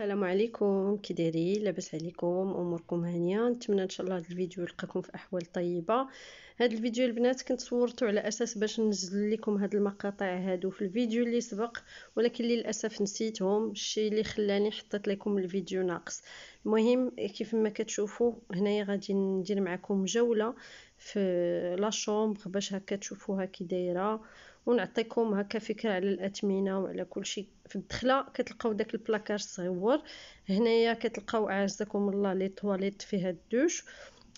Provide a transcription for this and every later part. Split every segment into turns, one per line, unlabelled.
السلام عليكم كي دايرين لاباس عليكم اموركم هانيه نتمنى ان شاء الله هذا الفيديو يلقاكم في احوال طيبه هذا الفيديو البنات كنت صورته على اساس باش ننزل لكم هاد المقاطع هادو في الفيديو اللي سبق ولكن للاسف نسيتهم الشيء اللي خلاني حطيت لكم الفيديو ناقص المهم كيف ما كتشوفوا هنايا غادي ندير معكم جوله في لا شومبر باش هكا تشوفوها كي دايره ونعطيكم هكا فكره على الاثمنه وعلى كل شيء في الدخله كتلقاو داك البلاكار صغيور هنايا كتلقاو اعزكم الله لي تواليت فيها الدوش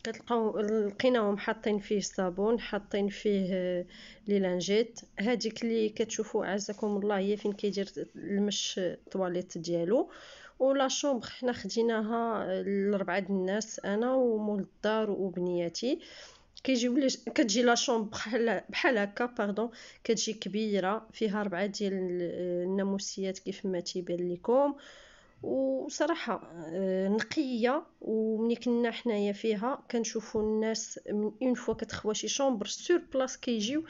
كتلقاو لقيناهم حاطين فيه الصابون حاطين فيه آه، لي لانجيت هذيك اللي كتشوفوا عزكم الله هي فين كيدير المش طواليت ديالو ولا شومبر حنا خديناها آه، لربعه الناس انا ومول الدار وبنياتي كيجيو كتجي لا شومبر بحال بحال هكا باردون كتجي كبيره فيها اربعه ديال الناموسيات كيف ما تيبان لكم وصراحه آه، نقيه وملي كنا حنايا فيها كنشوفوا الناس من اون فوا كتخوا شي شومبر سور بلاص كيجيو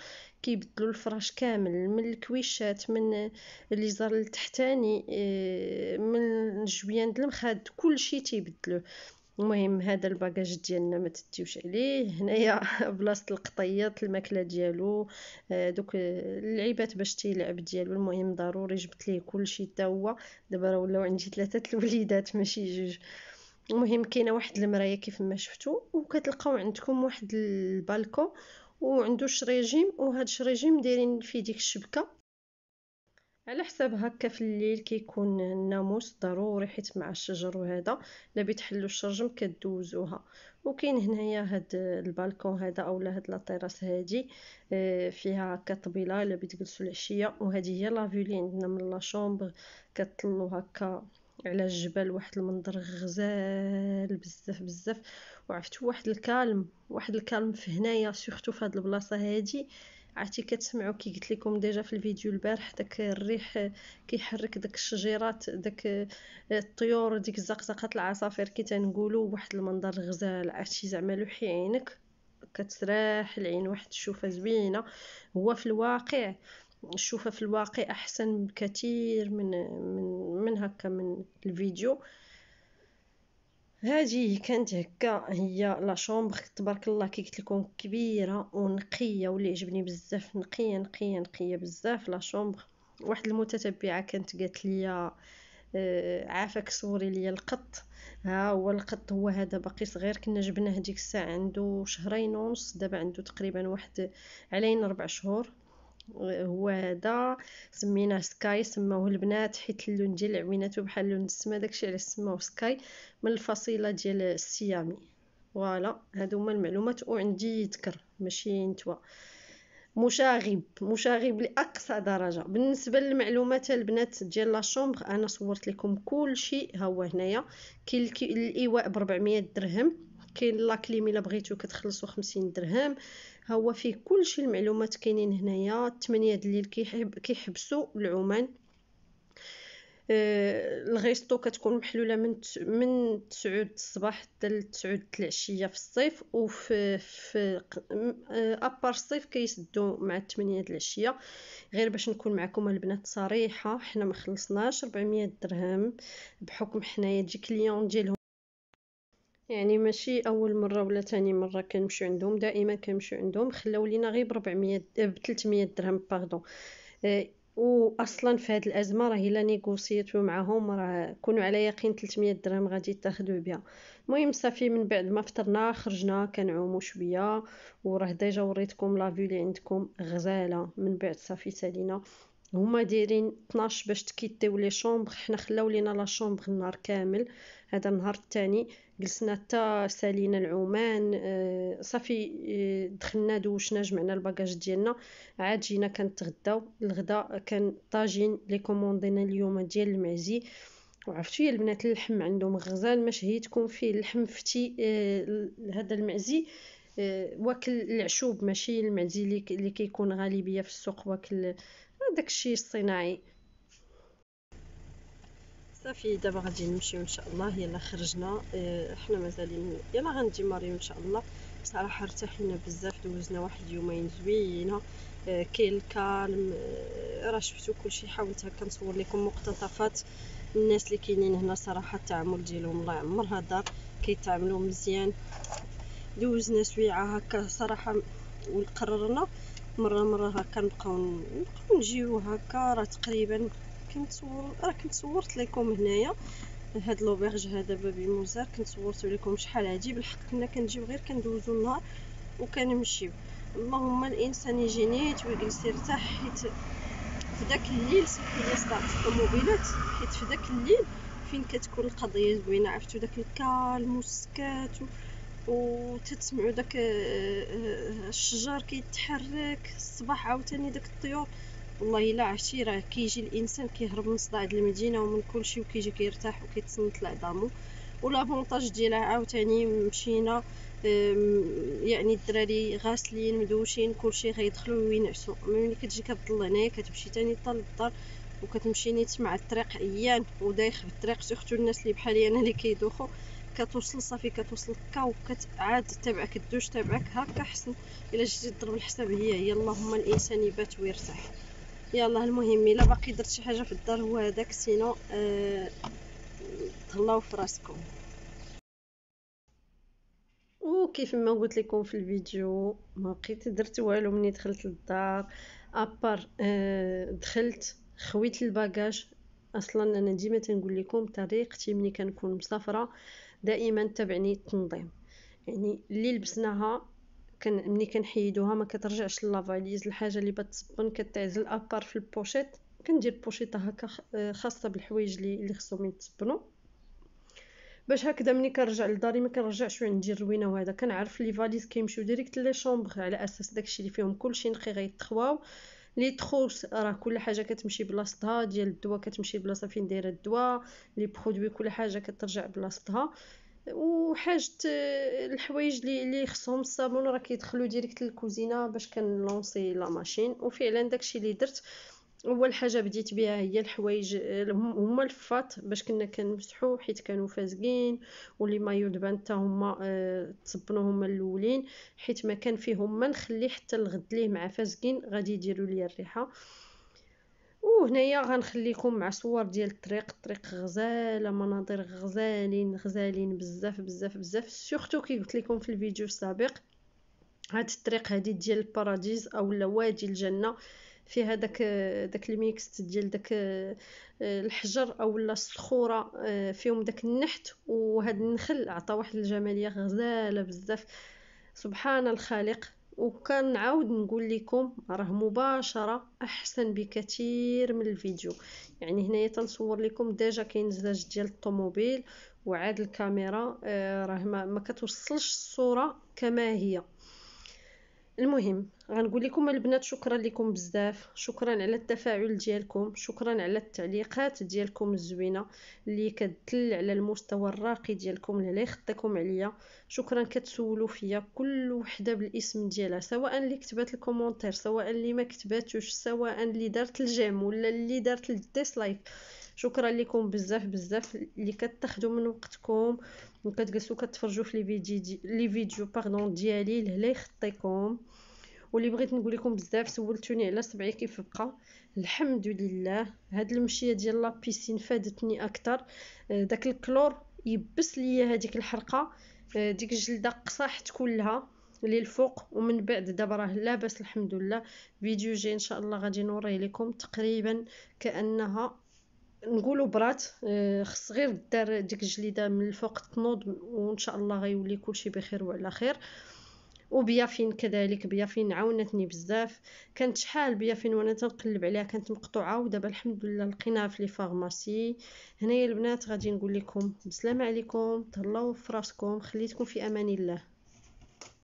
كيبدلوا الفراش كامل من الكويشات من اللي زار التحتاني آه، من الجويان د المخاد كلشي تيبدلوه المهم هذا الباكاج ديالنا ما تديوش عليه هنايا بلاصه القطيات الماكله ديالو آه، دوك اللعيبات باش تيلعب ديالو المهم ضروري جبت ليه كلشي حتى هو دابا راه ولاو عندي ثلاثه الوليدات ماشي جوج المهم كاينه واحد المرايه كيف ما شفتوا وكتلقاو عندكم واحد البالكون وعندو شريجيم وهاد الشريجيم دايرين فيه ديك الشبكه على حساب هكا في الليل كيكون الناموس ضروري حيت مع الشجر وهذا الا بيتحلوا الشرجم كدوزوها وكاين هنايا هاد البالكون هذا اولا هاد لاطيراس هادي آه، فيها هكا طبيله الا بيتجلسوا العشيه وهذه هي لافيو اللي عندنا من شومبر كطلو هكا على الجبل واحد المنظر غزال بزاف بزاف وعرفتوا واحد الكالم واحد الكالم في هنايا سورتو في هاد البلاصه هادي عرفتي كتسمعوا كي قلت لكم ديجا في الفيديو البارح داك الريح كيحرك داك الشجيرات داك الطيور ديك زقزقه العصافير كي تنقولوا واحد المنظر غزال عرفتي زعما لوحي عينك كتراح العين واحد الشوفه زوينه هو في الواقع الشوفه في الواقع احسن بكثير من من من هكا من الفيديو هذه كانت هكا هي لا شومبر تبارك الله كي قلت لكم كبيره ونقيه واللي عجبني بزاف نقيه نقيه نقيه بزاف لا شومبر واحد المتتبعه كانت قالت لي آه، عافاك صوري لي القط ها هو القط هو هذا باقي صغير كنا جبناه ديك الساعه عنده شهرين ونص دابا عنده تقريبا واحد علينا ربع شهور هو هذا سميناه سكاي سماوه البنات حيت اللون ديال العوينات بحال لون السما داكشي علاش سماوه سكاي من الفصيله ديال السيامي فوالا هادو هما المعلومات وعندي يذكر ماشي نتوى مشاغب مشاغب لاقصى درجه بالنسبه للمعلومات البنات ديال لا شومبر انا صورت لكم كل شيء ها هو هنايا كاين الايواء ب 400 درهم كاين لاكليم الا بغيتو كتخلصو 50 درهم ها هو فيه شيء المعلومات كاينين هنايا 8 الليل كيحب كيحبسوا العمان آه، الغيستو كتكون محلوله من من 9 الصباح حتى ل 9 العشيه في الصيف وفي في آه، ابار الصيف كيسدو مع 8 العشيه غير باش نكون معكم البنات صريحه حنا ما خلصناش 400 درهم بحكم حنايا تجي كليون ديالهم يعني ماشي اول مره ولا ثاني مره كنمشيو عندهم دائما كنمشيو عندهم خلاو لينا غير ب 400 ب 300 درهم باردون آه، واصلا في هذه الازمه راه الا نيغوسيتو معاهم راه كونوا على يقين 300 درهم غادي تاخذوا بها المهم صافي من بعد ما فطرنا خرجنا كنعومو شويه وراه ديجا وريتكم لا فيو اللي عندكم غزاله من بعد صافي سالينا هما دايرين 12 باش تكيتيو لي شومبر حنا خلاو لينا لا شومبر النهار كامل هذا النهار الثاني جلسنا حتى سالينا العمان آه، صافي آه، دخلنا دوشنا جمعنا الباكاج ديالنا عاد جينا كنتغداو الغدا كان طاجين لي كوموندينا اليوم ديال المعزي وعرفتي البنات اللحم عندهم غزال ما شهيتكم فيه اللحم فتي آه، هذا المعزي واكل العشوب ماشي المعزي اللي كيكون غالبيه في السوق واكل داكشي الصناعي صافي دابا غادي نمشيو ان شاء الله يلا خرجنا احنا آه، حنا مازالين يلا غنديماريو ان شاء الله صراحه ارتاحينا بزاف دوزنا واحد يومين زوينه اه كاين الكالم آه، راه شفتو كلشي حاولت هكا نصور لكم مقتطفات الناس اللي كاينين هنا صراحه التعامل ديالهم الله يعمر هضر كيتعاملوا مزيان دوزنا سويعه هكا صراحه وقررنا مره مره هكا نبقاو نجيو هكا راه تقريبا كنت صور راه كنت صورت لكم هنايا هاد لوبيرج هذا بابي موزار كنت صورت لكم شحال هادي بالحق كنا كنجيو غير كندوزو النهار وكنمشيو اللهم الانسان يجي نيت ويجلس يرتاح حيت في داك الليل سمحوا لي صداعت الطوموبيلات حيت في داك الليل فين كتكون القضيه زوينه عرفتوا داك الكالم والسكات و... وتتسمعوا داك آه، آه، آه، الشجر كيتحرك الصباح عاوتاني داك الطيور والله الا عرفتي راه كيجي الانسان كيهرب من صداع هاد المدينه ومن كلشي وكيجي كيرتاح وكيتصنت لعظامو ولافونتاج ديالها عاوتاني مشينا يعني الدراري غاسلين مدوشين كلشي غيدخلوا وينعسوا ملي كتجي كتضل هنايا كتمشي تاني حتى الدار وكتمشي نيت مع الطريق عيان ودايخ بالطريق سيرتو الناس اللي بحالي انا اللي كيدوخوا كتوصل صافي كتوصل كا وكتعاد تبعك الدوش تبعك هكا حسن الا جيتي تضرب الحساب هي هي اللهم الانسان يبات ويرتاح يلا المهم الا باقي درت شي حاجه في الدار هو هذاك سينو تهلاو آه، في راسكم وكيف ما قلت لكم في الفيديو ما بقيت درت والو مني دخلت للدار ابار آه، دخلت خويت الباجاج اصلا انا ديما تنقول لكم طريقتي ملي كنكون مسافره دائما تبعني التنظيم يعني اللي لبسناها كان ملي كنحيدوها ما كترجعش لافاليز الحاجه اللي بتصبن كتعزل ابار في البوشيط كندير بوشيطه هكا آه، خاصه بالحوايج اللي اللي خصهم يتصبنوا باش هكذا ملي كنرجع لداري ما كنرجعش وندير الروينه وهذا كنعرف لي فاليز كيمشيو ديريكت لي شومبر على اساس داكشي اللي فيهم كلشي نقي غيتخواو لي تخوس راه كل حاجه كتمشي بلاصتها ديال الدواء كتمشي بلاصه فين دايره الدواء لي برودوي كل حاجه كترجع بلاصتها وحاجه آه، الحوايج اللي خصهم الصابون راه كيدخلوا ديريكت للكوزينه باش كنلونسي لا ماشين وفعلا داكشي اللي درت اول حاجه بديت بها هي الحوايج آه، هما الفات باش كنا كنمسحو حيت كانوا فازقين واللي مايو دبان حتى هما آه، تصبنوهم هما الاولين حيت ما كان فيهم ما نخلي حتى الغد ليه مع فازقين غادي يديروا لي الريحه وهنايا غنخليكم مع صور ديال الطريق الطريق غزاله مناظر غزالين غزالين بزاف بزاف بزاف سورتو كي قلت لكم في الفيديو السابق هاد الطريق هادي ديال الباراديز اولا وادي الجنه في هذاك داك الميكس ديال داك آه، الحجر اولا الصخوره آه، فيهم داك النحت وهاد النخل عطى واحد الجماليه غزاله بزاف سبحان الخالق وكنعاود نقول لكم راه مباشره احسن بكثير من الفيديو يعني هنايا تنصور لكم ديجا كاين زجاج ديال الطوموبيل وعاد الكاميرا آه، راه ما كتوصلش الصوره كما هي المهم غنقول لكم البنات شكرا لكم بزاف شكرا على التفاعل ديالكم شكرا على التعليقات ديالكم الزوينه اللي كتدل على المستوى الراقي ديالكم اللي خطاكم عليا شكرا كتسولوا فيا كل وحده بالاسم ديالها سواء اللي كتبات الكومونتير سواء اللي ما كتباتوش سواء اللي دارت الجيم ولا اللي دارت الديسلايك شكرا لكم بزاف بزاف اللي كتاخذوا من وقتكم وكتجلسوا كتفرجوا في لي فيديو لي فيديو باردون ديالي لهلا يخطيكم واللي بغيت نقول لكم بزاف سولتوني على صبعي كيف بقى الحمد لله هاد المشيه ديال لابيسين فادتني اكثر آه، داك الكلور يبس ليا هذيك الحرقه آه، ديك الجلده قصحت كلها للفوق ومن بعد دابا راه لاباس الحمد لله فيديو جاي ان شاء الله غادي نوريه لكم تقريبا كانها نقولوا برات آه، خص غير دار ديك الجليده من الفوق تنوض وان شاء الله غيولي كلشي بخير وعلى خير وبيافين كذلك بيافين عاونتني بزاف كانت شحال بيافين وانا تنقلب عليها كانت مقطوعه ودابا الحمد لله لقيناها في لي فارماسي هنايا البنات غادي نقول لكم بسلامه عليكم تهلاو في راسكم خليتكم في امان الله